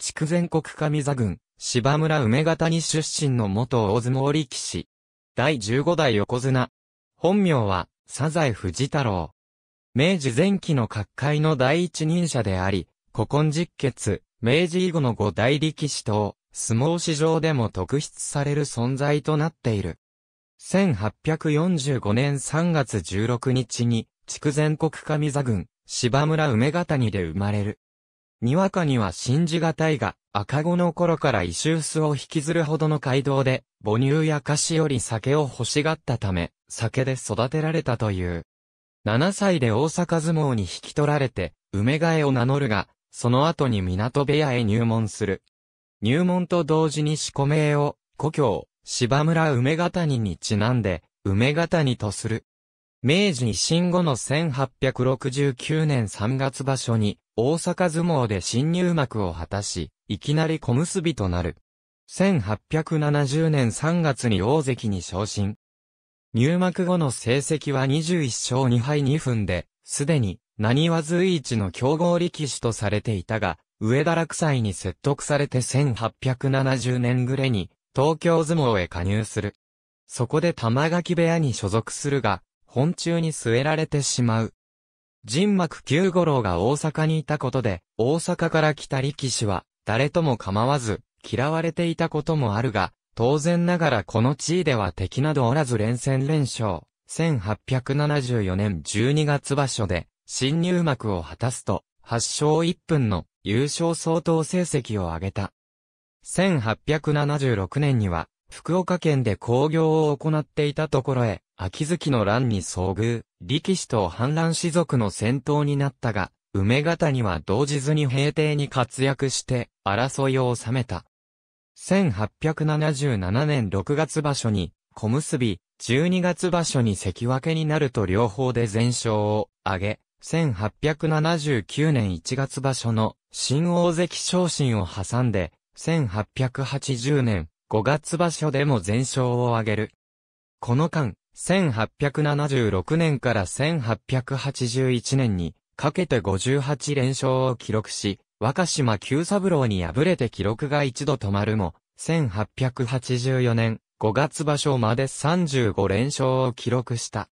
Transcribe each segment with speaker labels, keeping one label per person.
Speaker 1: 筑前国上座郡、芝村梅形に出身の元大相撲力士。第15代横綱。本名は、サザエ藤太郎。明治前期の各界の第一人者であり、古今実決、明治以後の五大力士等、相撲史上でも特筆される存在となっている。1845年3月16日に、筑前国上座郡、芝村梅形にで生まれる。にわかには信じがたいが、赤子の頃から石臼を引きずるほどの街道で、母乳や菓子より酒を欲しがったため、酒で育てられたという。7歳で大阪相撲に引き取られて、梅替えを名乗るが、その後に港部屋へ入門する。入門と同時に四股名を、故郷、芝村梅ヶ谷にちなんで、梅ヶ谷とする。明治維新後の1869年3月場所に、大阪相撲で新入幕を果たし、いきなり小結となる。1870年3月に大関に昇進。入幕後の成績は21勝2敗2分で、すでに、何は随一の強豪力士とされていたが、上田落斎に説得されて1870年暮れに、東京相撲へ加入する。そこで玉垣部屋に所属するが、本中に据えられてしまう。人幕九五郎が大阪にいたことで、大阪から来た力士は、誰とも構わず、嫌われていたこともあるが、当然ながらこの地位では敵などおらず連戦連勝。1874年12月場所で、新入幕を果たすと、8勝1分の優勝相当成績を上げた。1876年には、福岡県で工業を行っていたところへ、秋月の乱に遭遇、力士と反乱士族の戦闘になったが、梅方には同時ずに平定に活躍して、争いを収めた。1877年6月場所に、小結び、12月場所に関脇になると両方で全勝を挙げ、1879年1月場所の新大関昇進を挟んで、1880年5月場所でも全勝を挙げる。この間、1876年から1881年にかけて58連勝を記録し、若島久三郎に敗れて記録が一度止まるも、1884年5月場所まで35連勝を記録した。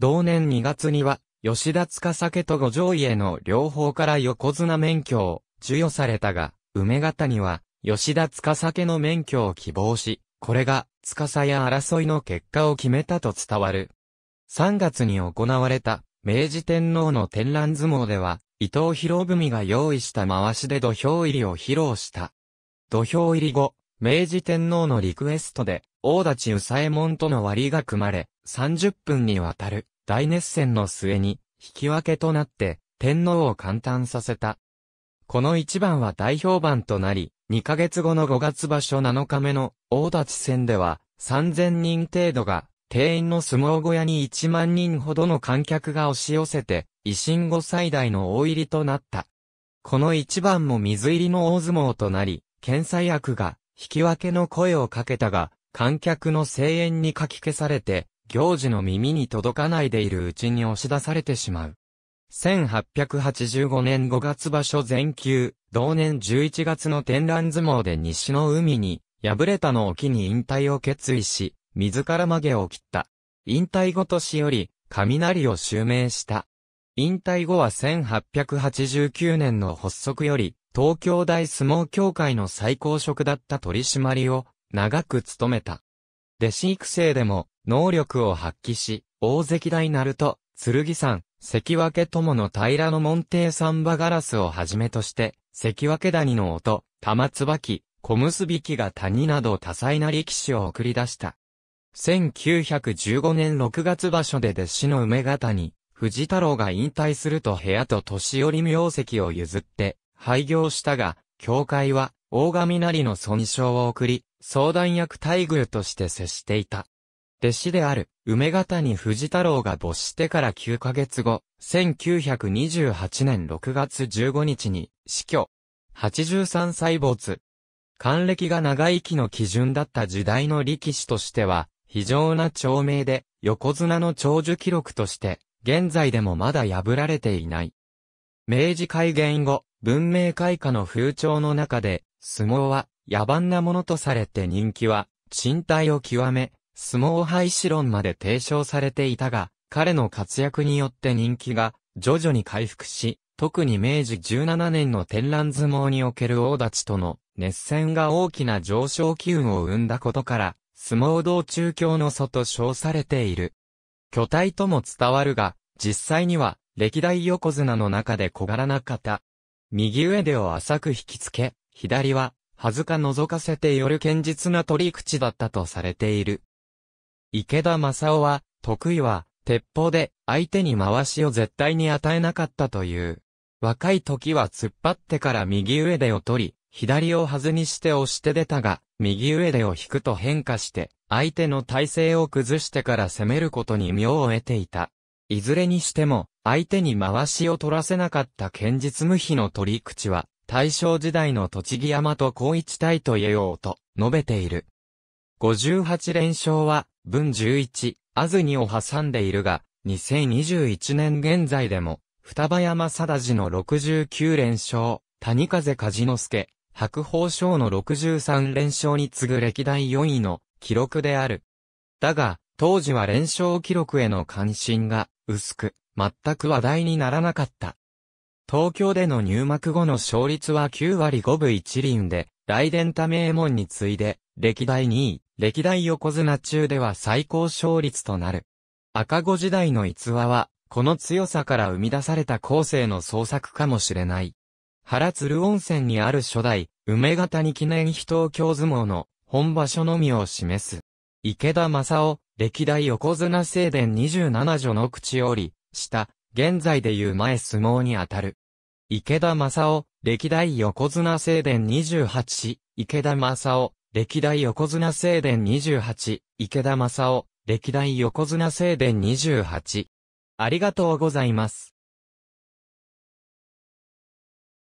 Speaker 1: 同年2月には、吉田塚酒と五条家の両方から横綱免許を授与されたが、梅方には、吉田塚酒の免許を希望し、これが司や争いの結果を決めたと伝わる。3月に行われた、明治天皇の天覧相撲では、伊藤博文が用意した回しで土俵入りを披露した。土俵入り後、明治天皇のリクエストで、大立右左衛門との割が組まれ、30分にわたる大熱戦の末に、引き分けとなって、天皇を簡単させた。この一番は大評判となり、2ヶ月後の5月場所7日目の大立戦では3000人程度が定員の相撲小屋に1万人ほどの観客が押し寄せて維新後最大の大入りとなった。この一番も水入りの大相撲となり、検査役が引き分けの声をかけたが、観客の声援にかき消されて、行事の耳に届かないでいるうちに押し出されてしまう。1885年5月場所全休、同年11月の天覧相撲で西の海に、敗れたのを機に引退を決意し、自ら曲げを切った。引退後年より、雷を襲名した。引退後は1889年の発足より、東京大相撲協会の最高職だった取締りを、長く務めた。弟子育成でも、能力を発揮し、大関大なると、剣山、関脇友の平の門弟三馬ガラスをはじめとして、関脇谷の音、玉椿、小結木が谷など多彩な力士を送り出した。1915年6月場所で弟子の梅方に、藤太郎が引退すると部屋と年寄り名跡を譲って、廃業したが、教会は、大神なりの損傷を送り、相談役待遇として接していた。弟子である、梅方に藤太郎が没してから9ヶ月後、1928年6月15日に死去。83歳没。還暦が長生きの基準だった時代の力士としては、非常な長命で、横綱の長寿記録として、現在でもまだ破られていない。明治改元後、文明開化の風潮の中で、相撲は野蛮なものとされて人気は、賃貸を極め、相撲廃止論まで提唱されていたが、彼の活躍によって人気が徐々に回復し、特に明治17年の天覧相撲における大立ちとの熱戦が大きな上昇機運を生んだことから、相撲道中京の祖と称されている。巨体とも伝わるが、実際には歴代横綱の中で小柄な方。右上手を浅く引きつけ、左は、はずか覗かせてよる堅実な取り口だったとされている。池田正夫は、得意は、鉄砲で、相手に回しを絶対に与えなかったという。若い時は突っ張ってから右上手を取り、左をはずにして押して出たが、右上手を引くと変化して、相手の体勢を崩してから攻めることに妙を得ていた。いずれにしても、相手に回しを取らせなかった堅実無比の取り口は、大正時代の栃木山と高一隊と言えようと述べている。58連勝は、文11、安住を挟んでいるが、2021年現在でも、双葉山貞治の69連勝、谷風梶之助、白鵬賞の63連勝に次ぐ歴代4位の記録である。だが、当時は連勝記録への関心が薄く、全く話題にならなかった。東京での入幕後の勝率は9割5分1厘で、来電多名門に次いで、歴代2位、歴代横綱中では最高勝率となる。赤子時代の逸話は、この強さから生み出された後世の創作かもしれない。原鶴温泉にある初代、梅型に記念非東京相撲の本場所のみを示す。池田正夫、歴代横綱聖殿27女の口より、下、現在でいう前相撲にあたる。池田正夫、歴代横綱聖殿28池田正夫、歴代横綱聖伝28、池田正夫、歴代横綱聖伝28。ありがとうございます。